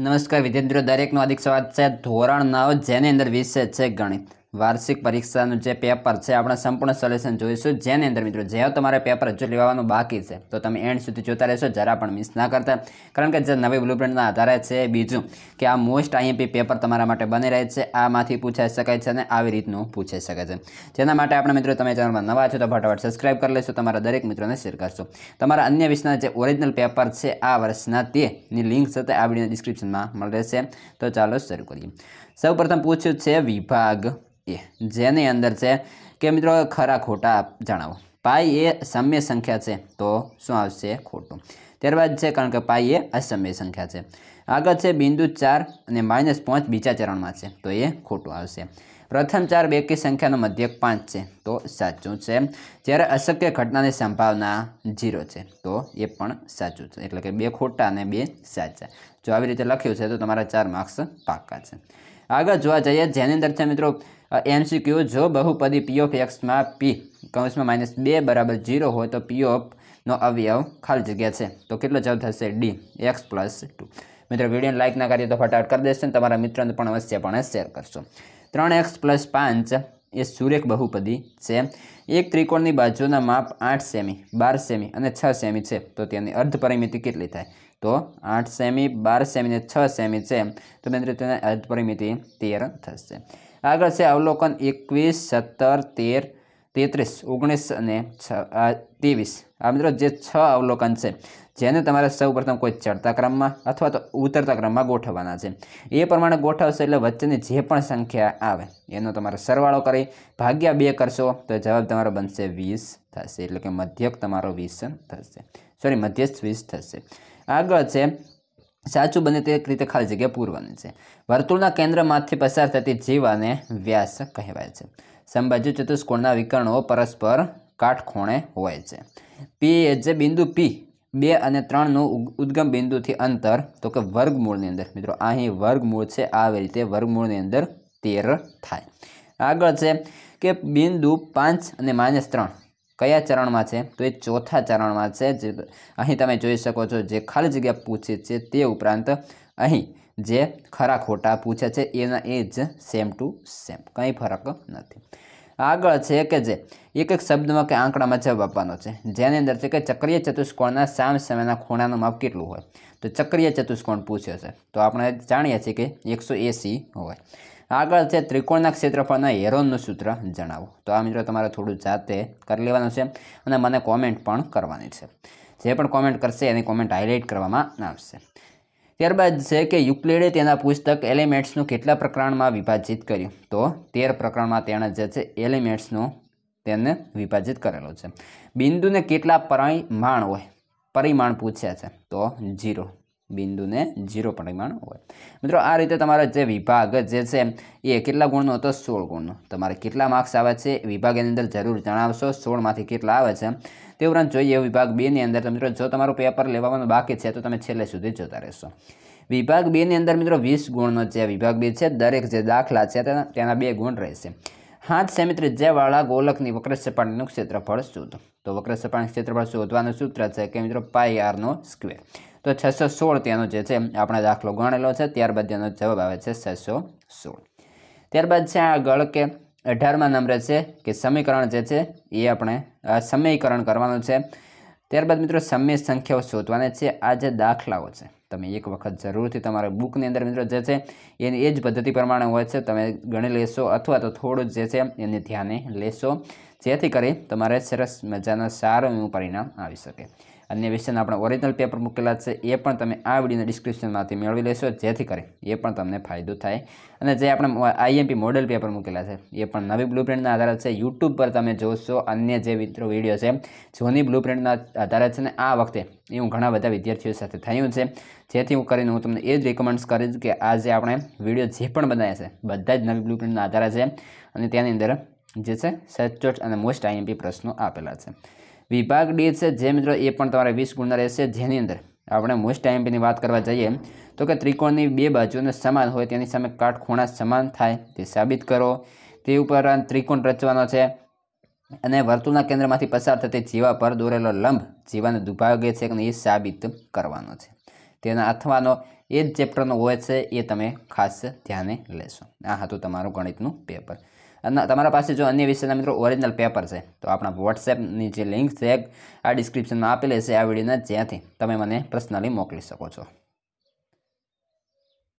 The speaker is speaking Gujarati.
નમસ્કાર વિદ્યાર્થીઓ દરેકનો અધિક સ્વાદ છે ધોરણ નવ જેની અંદર વિષય છે ગણિત વાર્ષિક પરીક્ષાનું જે પેપર છે આપણે સંપૂર્ણ સોલ્યુશન જોઈશું જેની અંદર મિત્રો જે તમારે પેપર હજુ લેવાનું બાકી છે તો તમે એન્ડ સુધી જોતા રહેશો જરા પણ મિસ ના કરતા કારણ કે જે નવી બ્લુપ્રિન્ટના આધારે છે બીજું કે આ મોસ્ટ આઈએમપી પેપર તમારા માટે બની રહે છે આમાંથી પૂછાઈ શકાય છે અને આવી રીતનું પૂછાઈ શકે છે જેના માટે આપણે મિત્રો તમે ચેનલમાં નવા છો તો ફટાફટ સબસ્ક્રાઈબ કરી લેશો તમારા દરેક મિત્રોને શેર કરશો તમારા અન્ય વિષયના જે ઓરિજિનલ પેપર છે આ વર્ષના તેની લિંક છે તે આ વિડીયો ડિસ્ક્રિપ્શનમાં મળે છે તો ચાલો શરૂ કરીએ સૌપ્રથમ પૂછ્યું છે વિભાગ એ જેની અંદર છે કે મિત્રો ખરા ખોટા જણાવો પાઈ એ સમ્ય સંખ્યા છે તો શું આવશે ખોટું ત્યારબાદ છે કારણ કે પાઈ એ અસમ્ય સંખ્યા છે આગળ છે બિંદુ ચાર અને માઇનસ પાંચ બીજા ચરણમાં છે તો એ ખોટું આવશે પ્રથમ ચાર બેકી સંખ્યાનો મધ્યક પાંચ છે તો સાચું છે જ્યારે અશક્ય ઘટનાની સંભાવના ઝીરો છે તો એ પણ સાચું છે એટલે કે બે ખોટા અને બે સાચા જો આવી રીતે લખ્યું છે તો તમારા ચાર માર્ક્સ પાક્કા છે આગળ જોવા જઈએ જેની અંદર છે મિત્રો એમસીક્યુ જો બહુપદી પી ઓફ એક્સમાં પી કૌંસમાં માઇનસ બે બરાબર જીરો હોય તો પી ઓફનો અવયવ ખાલી જગ્યા છે તો કેટલો જવાબ થશે ડી એક્સ પ્લસ ટુ મિત્રો વિડીયોને લાઇક ના કરીએ તો ફટાફટ કરી દેશો તમારા મિત્રોને પણ અવશ્ય પણ શેર કરશો ત્રણ એક્સ પ્લસ પાંચ એ સુરેખ બહુપદી છે એક ત્રિકોણની બાજુના માપ આઠ સેમી બાર સેમી અને છ સેમી છે તો તેની અર્ધ પરિમિતિ કેટલી થાય તો આઠ સેમી બાર સેમી અને છ સેમી છે તો મિત્રો તેની અર્ધ પરિમિતિ તેર થશે આગળ છે અવલોકન એકવીસ સત્તર તેર તેત્રીસ ઓગણીસ અને છ ત્રેવીસ આ મિત્રો જે છ અવલોકન છે જેને તમારે સૌપ્રથમ કોઈ ચડતા ક્રમમાં અથવા તો ઉતરતા ક્રમમાં ગોઠવવાના છે એ પ્રમાણે ગોઠવશે એટલે વચ્ચેની જે પણ સંખ્યા આવે એનો તમારે સરવાળો કરી ભાગ્યા બે કરશો તો જવાબ તમારો બનશે વીસ થશે એટલે કે મધ્યક તમારો વીસ થશે સોરી મધ્યસ્થ વીસ થશે આગળ છે સાચું બને તે રીતે ખાલી જગ્યા પૂરવાની છે વર્તુળના કેન્દ્રમાંથી પસાર થતી જીવાને વ્યાસ કહેવાય છે સંભાજી ચતુષ્કોણના વિકર્ણો પરસ્પર કાટખૂણે હોય છે પી જે બિંદુ પી બે અને ત્રણનું ઉદ્ગમ બિંદુથી અંતર તો કે વર્ગમૂળની અંદર મિત્રો અહીં વર્ગમૂળ છે આવી રીતે વર્ગમૂળની અંદર તેર થાય આગળ છે કે બિંદુ પાંચ અને માઇનસ ત્રણ કયા ચરણમાં છે તો એ ચોથા ચરણમાં છે જે અહીં તમે જોઈ શકો છો જે ખાલી જગ્યા પૂછે છે તે ઉપરાંત અહીં જે ખરા ખોટા પૂછે છે એના એ જ સેમ ટુ સેમ કંઈ ફરક નથી આગળ છે કે જે એક એક શબ્દમાં કે આંકડામાં જવાબ આપવાનો છે જેની અંદર છે કે ચક્રીય ચતુષ્કોણના સામ સમયના ખૂણાનું માપ કેટલું હોય તો ચક્રીય ચતુષ્કોણ પૂછ્યો છે તો આપણે જાણીએ છીએ કે એકસો એંસી હોય આગળ છે ત્રિકોણના ક્ષેત્રફળના એરોનનું સૂત્ર જણાવો તો આ મિત્રો તમારે થોડું જાતે કરી લેવાનું છે અને મને કોમેન્ટ પણ કરવાની છે જે પણ કોમેન્ટ કરશે એની કોમેન્ટ હાઇલાઇટ કરવામાં આવશે ત્યારબાદ છે કે યુક્લિડે તેના પુસ્તક એલિમેન્ટ્સનું કેટલા પ્રકરણમાં વિભાજિત કર્યું તો તેર પ્રકરણમાં તેણે જે છે એલિમેન્ટ્સનું તેને વિભાજિત કરેલો છે બિંદુને કેટલા પરિમાણ હોય પરિમાણ પૂછ્યા છે તો જીરો બિંદુને જીરો પરિમાણ હોય મિત્રો આ રીતે તમારો જે વિભાગ જે છે એ કેટલા ગુણનો હતો સોળ ગુણનો તમારે કેટલા માર્ક્સ આવે છે વિભાગની અંદર જરૂર જણાવશો સોળમાંથી કેટલા આવે છે તે ઉપરાંત જોઈએ વિભાગ બેની અંદર મિત્રો જો તમારું પેપર લેવાનું બાકી છે તો તમે છેલ્લે સુધી જોતા રહેશો વિભાગ બેની અંદર મિત્રો વીસ ગુણનો જે વિભાગ બે છે દરેક જે દાખલા છે તેના બે ગુણ રહેશે હાથ સેમી ત્રિજ્યાવાળા ગોલકની વક્ર સપાટીનું ક્ષેત્રફળ શોધો તો વક્ર સપાટીનું ક્ષેત્રફળ શોધવાનું સૂત્ર છે કે મિત્રો પાય આરનો સ્ક્વેર તો છસો સોળ તેનો જે છે આપણે દાખલો ગણેલો છે ત્યારબાદ તેનો જવાબ આવે છે છસો સોળ ત્યારબાદ છે આગળ કે અઢારમાં નંબર છે કે સમીકરણ જે છે એ આપણે સમીકરણ કરવાનું છે ત્યારબાદ મિત્રો સમય સંખ્યાઓ શોધવાના છે આ જે દાખલાઓ છે તમે એક વખત જરૂરથી તમારા બુકની અંદર મિત્રો જે છે એની એ જ પદ્ધતિ પ્રમાણે હોય છે તમે ગણી લેશો અથવા તો થોડું જે છે એને ધ્યાને લેશો જેથી કરી તમારે સરસ મજાના સારું એવું પરિણામ આવી શકે અને વિશેના આપણે ઓરિજિનલ પેપર મૂકેલા છે એ પણ તમે આ વિડીયોના ડિસ્ક્રિપ્શનમાંથી મેળવી લેશો જેથી કરી એ પણ તમને ફાયદો થાય અને જે આપણે આઈએમપી મોડેલ પેપર મૂકેલા છે એ પણ નવી બ્લુપ્રિન્ટના આધારે છે યુટ્યુબ પર તમે જોશો અન્ય જે મિત્રો વિડીયો છે જૂની બ્લુપ્રિન્ટના આધારે છે ને આ વખતે એ હું ઘણા બધા વિદ્યાર્થીઓ સાથે થયું છે જેથી હું કરીને હું તમને એ જ રિકમેન્ડ કરીશ કે આ જે આપણે વિડીયો જે પણ બનાવ્યા છે બધા જ નવી બ્લુપ્રિન્ટના આધારે છે અને તેની અંદર જે છે સચોટ અને મોસ્ટ આઈએમપી પ્રશ્નો આપેલા છે વિભાગ ડી છે જે મિત્રો એ પણ તમારે વીસ ગુણના રહેશે જેની અંદર આપણે મોસ્ટ આઈએમપીની વાત કરવા જઈએ તો કે ત્રિકોણની બે બાજુને સમાન હોય તેની સામે કાટખૂણા સમાન થાય તે સાબિત કરો તે ઉપરાંત ત્રિકોણ રચવાનો છે અને વર્તુળના કેન્દ્રમાંથી પસાર થતી જીવા પર દોરેલો લંબ જીવાને દુભાગે છે અને એ સાબિત કરવાનો છે તેના અથવાનો એ જ ચેપ્ટરનો હોય છે એ તમે ખાસ ધ્યાને લેશો આ હતું તમારું ગણિતનું પેપર અને તમારા પાસે જો અન્ય વિષયના મિત્રો ઓરિજિનલ પેપર છે તો આપણા વોટ્સએપની જે લિંક છે આ ડિસ્ક્રિપ્શનમાં આપેલી છે આ વિડીયોના જ્યાંથી તમે મને પર્સનલી મોકલી શકો છો